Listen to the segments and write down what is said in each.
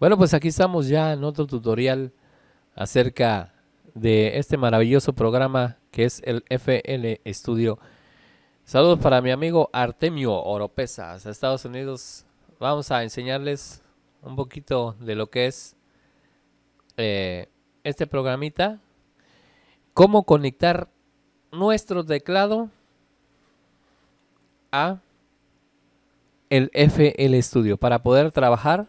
Bueno, pues aquí estamos ya en otro tutorial acerca de este maravilloso programa que es el FL Studio. Saludos para mi amigo Artemio Oropesa, Estados Unidos. Vamos a enseñarles un poquito de lo que es eh, este programita. Cómo conectar nuestro teclado a el FL Studio para poder trabajar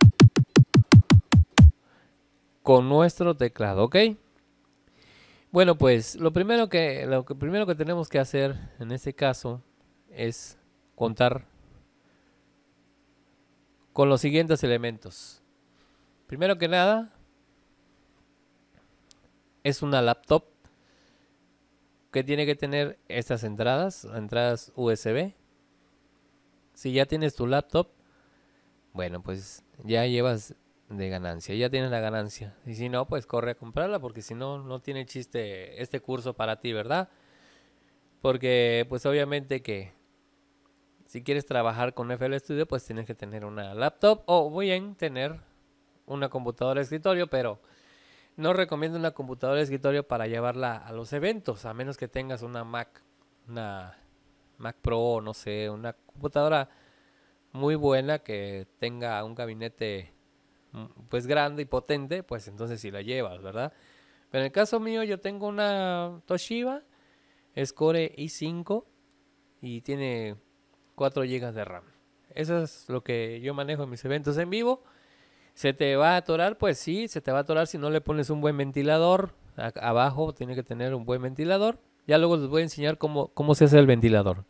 con nuestro teclado, ¿ok? Bueno, pues lo primero que, lo primero que tenemos que hacer en este caso es contar con los siguientes elementos. Primero que nada, es una laptop que tiene que tener estas entradas, entradas USB. Si ya tienes tu laptop, bueno, pues ya llevas de ganancia. Ya tienes la ganancia. Y si no, pues corre a comprarla porque si no, no tiene chiste este curso para ti, ¿verdad? Porque pues obviamente que si quieres trabajar con FL Studio, pues tienes que tener una laptop o bien tener una computadora de escritorio, pero no recomiendo una computadora de escritorio para llevarla a los eventos, a menos que tengas una Mac, una Mac Pro, no sé, una computadora muy buena que tenga un gabinete pues grande y potente, pues entonces si la llevas, ¿verdad? Pero en el caso mío yo tengo una Toshiba, Score i5 y tiene 4 GB de RAM. Eso es lo que yo manejo en mis eventos en vivo. ¿Se te va a atorar? Pues sí, se te va a atorar si no le pones un buen ventilador. abajo tiene que tener un buen ventilador. Ya luego les voy a enseñar cómo, cómo se hace el ventilador.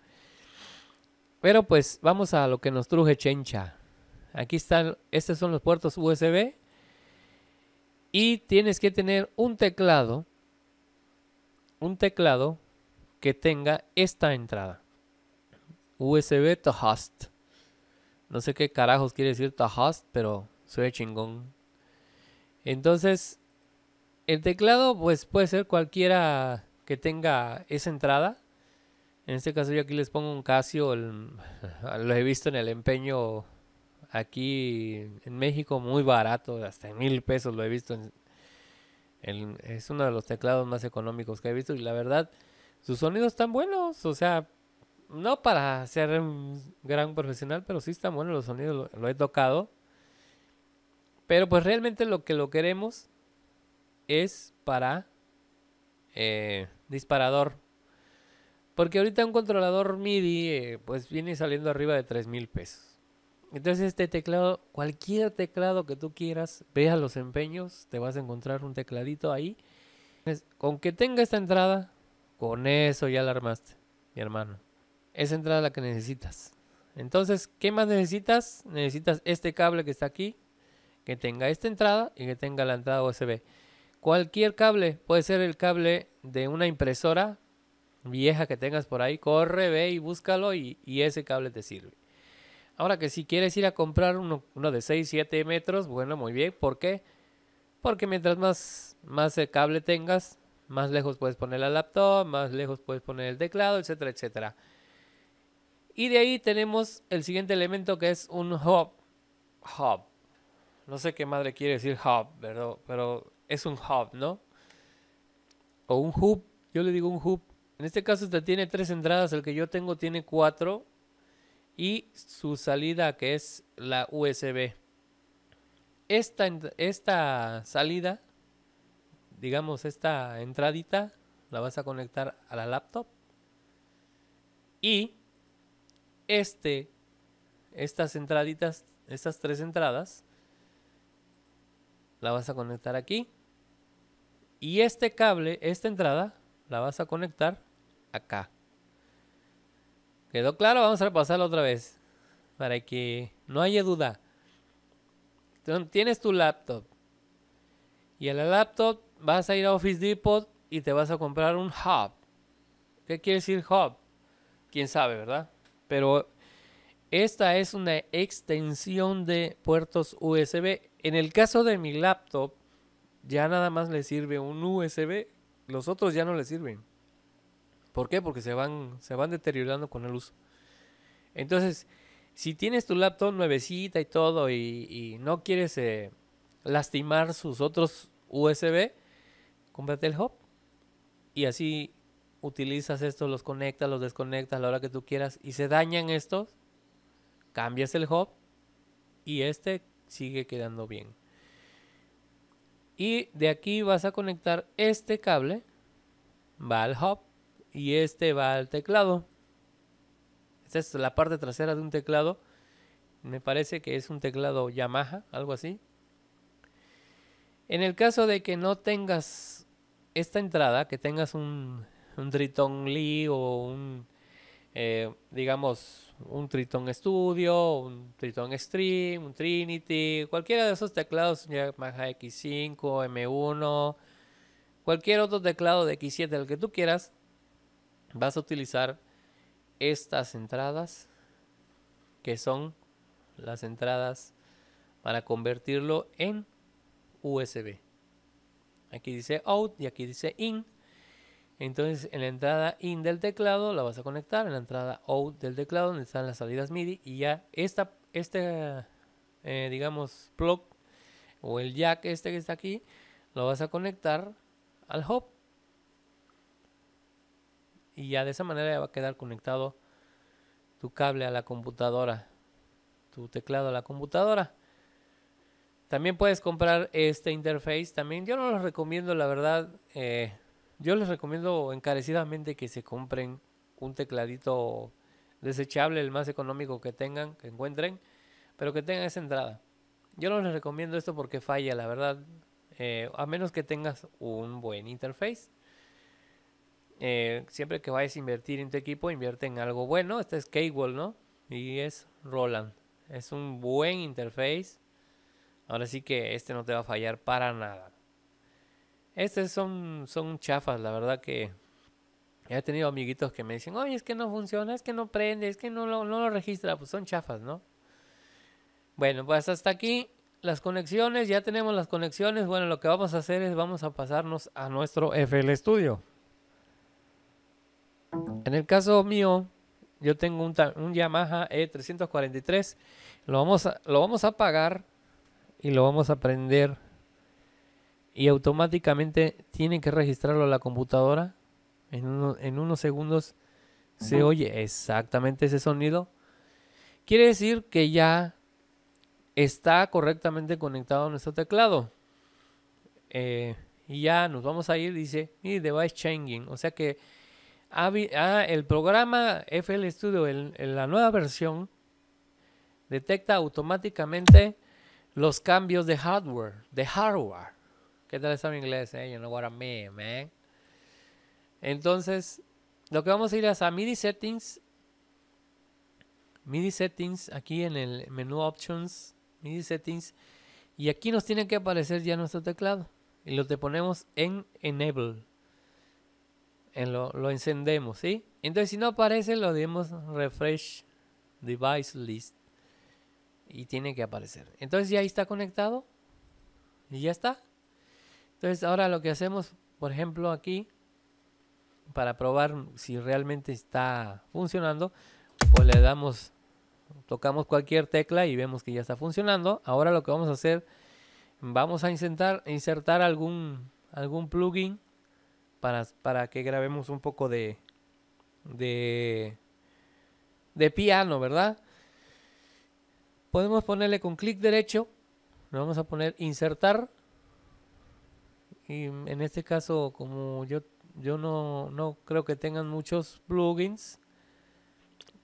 Pero pues vamos a lo que nos truje Chencha. Aquí están, estos son los puertos USB. Y tienes que tener un teclado, un teclado que tenga esta entrada. USB to host. No sé qué carajos quiere decir to host, pero soy chingón. Entonces, el teclado pues puede ser cualquiera que tenga esa entrada. En este caso yo aquí les pongo un Casio, lo he visto en el empeño aquí en México muy barato, hasta mil pesos lo he visto. es uno de los teclados más económicos que he visto y la verdad, sus sonidos están buenos, o sea, no para ser un gran profesional, pero sí están buenos los sonidos, lo, he tocado. Pero pues realmente lo que lo queremos es para eh, disparador. Porque ahorita un controlador MIDI eh, pues viene saliendo arriba de 3 mil pesos. Entonces este teclado, cualquier teclado que tú quieras, vea los empeños, te vas a encontrar un tecladito ahí. con que tenga esta entrada, con eso ya la armaste, mi hermano. Esa entrada es la que necesitas. Entonces, ¿qué más necesitas? Necesitas este cable que está aquí, que tenga esta entrada y que tenga la entrada USB. Cualquier cable, puede ser el cable de una impresora vieja que tengas por ahí, corre, ve y búscalo y ese cable te sirve. Ahora que si quieres ir a comprar uno, de 6, 7 metros, bueno, muy bien. ¿Por qué? Porque mientras más, más cable tengas, más lejos puedes poner la laptop, más lejos puedes poner el teclado, etcétera, etcétera. Y de ahí tenemos el siguiente elemento que es un hub. Hub. No sé qué madre quiere decir hub, pero, pero es un hub, ¿no? O un hub. Yo le digo un hub. En este caso este tiene tres entradas, el que yo tengo tiene cuatro y su salida que es la USB. Esta, esta salida, digamos esta entradita, la vas a conectar a la laptop y este, estas entraditas, estas tres entradas, la vas a conectar aquí y este cable, esta entrada, la vas a conectar acá. ¿Quedó claro? Vamos a repasarlo otra vez. Para que no haya duda. Entonces, tienes tu laptop. Y en la laptop vas a ir a Office Depot y te vas a comprar un hub. ¿Qué quiere decir hub? Quién sabe, ¿verdad? Pero esta es una extensión de puertos USB. En el caso de mi laptop, ya nada más le sirve un USB. Los otros ya no le sirven. ¿Por qué? Porque se van, se van deteriorando con el uso. Entonces, si tienes tu laptop nuevecita y todo y, no quieres eh, lastimar sus otros USB, cómprate el hub. Y así utilizas estos, los conectas, los desconectas a la hora que tú quieras y se dañan estos, cambias el hub y este sigue quedando bien. Y de aquí vas a conectar este cable, va al hub y este va al teclado. Esta es la parte trasera de un teclado. Me parece que es un teclado Yamaha, algo así. En el caso de que no tengas esta entrada, que tengas un, Triton Lee o un, eh, digamos, un Triton Studio, un Triton Stream, un Trinity, cualquiera de esos teclados, Yamaha X5, M1, cualquier otro teclado de X7, el que tú quieras, vas a utilizar estas entradas que son las entradas para convertirlo en USB. Aquí dice out y aquí dice in. Entonces en la entrada in del teclado la vas a conectar, en la entrada out del teclado donde están las salidas MIDI y ya esta, este, eh, digamos, plug o el jack este que está aquí, lo vas a conectar al hub y ya de esa manera ya va a quedar conectado tu cable a la computadora, tu teclado a la computadora. También puedes comprar este interface. También yo no los recomiendo, la verdad. Eh, yo les recomiendo encarecidamente que se compren un tecladito desechable, el más económico que tengan, que encuentren, pero que tengan esa entrada. Yo no les recomiendo esto porque falla, la verdad. Eh, a menos que tengas un buen interface. Eh, siempre que vayas a invertir en tu equipo, invierte en algo bueno. Este es Cable, ¿no? Y es Roland. Es un buen interface. Ahora sí que este no te va a fallar para nada. Estos son, son chafas, la verdad que he tenido amiguitos que me dicen, oye, es que no funciona, es que no prende, es que no lo, no lo registra, pues son chafas, ¿no? Bueno, pues hasta aquí las conexiones, ya tenemos las conexiones. Bueno, lo que vamos a hacer es vamos a pasarnos a nuestro FL Studio. En el caso mío, yo tengo un, Yamaha E343. Lo vamos, a, lo vamos a apagar y lo vamos a prender. Y automáticamente tiene que registrarlo la computadora. En, unos segundos se oye exactamente ese sonido. Quiere decir que ya está correctamente conectado a nuestro teclado. Eh, y ya nos vamos a ir, dice, y device changing. O sea que el programa FL Studio, en, la nueva versión, detecta automáticamente los cambios de hardware, de hardware. ¿Qué tal está mi inglés? Eh? You know what Entonces, lo que vamos a ir es a MIDI Settings. MIDI Settings, aquí en el menú Options, MIDI Settings. Y aquí nos tiene que aparecer ya nuestro teclado. Y lo te ponemos en Enable lo, encendemos, ¿sí? Entonces si no aparece lo demos refresh device list y tiene que aparecer. Entonces ya ahí está conectado y ya está. Entonces ahora lo que hacemos, por ejemplo aquí, para probar si realmente está funcionando, pues le damos, tocamos cualquier tecla y vemos que ya está funcionando. Ahora lo que vamos a hacer, vamos a insertar, insertar algún, algún plugin para, que grabemos un poco de, de, de piano, ¿verdad? Podemos ponerle con clic derecho, le vamos a poner insertar. Y en este caso, como yo, yo no, no creo que tengan muchos plugins,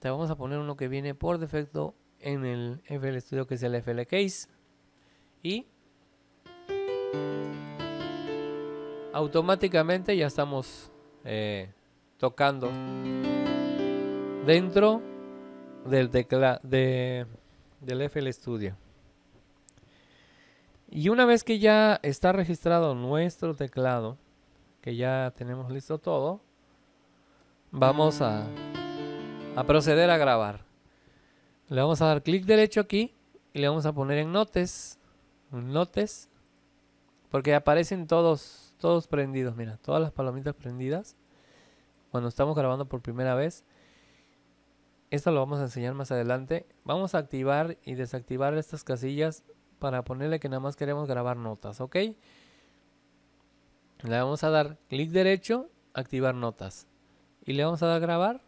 te vamos a poner uno que viene por defecto en el FL Studio, que es el FL Case. Y automáticamente ya estamos eh, tocando dentro del, de, del FL Studio. Y una vez que ya está registrado nuestro teclado, que ya tenemos listo todo, vamos a, proceder a grabar. Le vamos a dar clic derecho aquí y le vamos a poner en notes, notes, porque aparecen todos todos prendidos, mira, todas las palomitas prendidas. Cuando estamos grabando por primera vez. Esto lo vamos a enseñar más adelante. Vamos a activar y desactivar estas casillas para ponerle que nada más queremos grabar notas, ¿ok? Le vamos a dar clic derecho, activar notas. Y le vamos a dar grabar.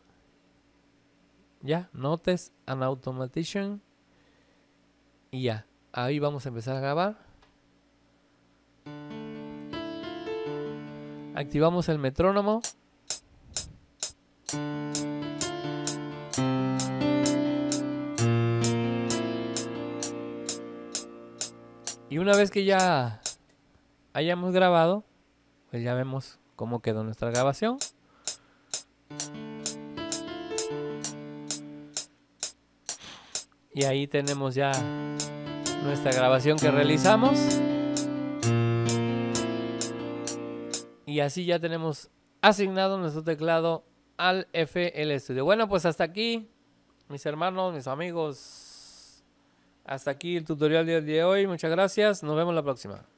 Ya, notes an automation. Y ya, ahí vamos a empezar a grabar. Activamos el metrónomo. Y una vez que ya hayamos grabado, pues ya vemos cómo quedó nuestra grabación. Y ahí tenemos ya nuestra grabación que realizamos. Y así ya tenemos asignado nuestro teclado al FL Studio. Bueno, pues hasta aquí, mis hermanos, mis amigos. Hasta aquí el tutorial del día de hoy. Muchas gracias. Nos vemos la próxima.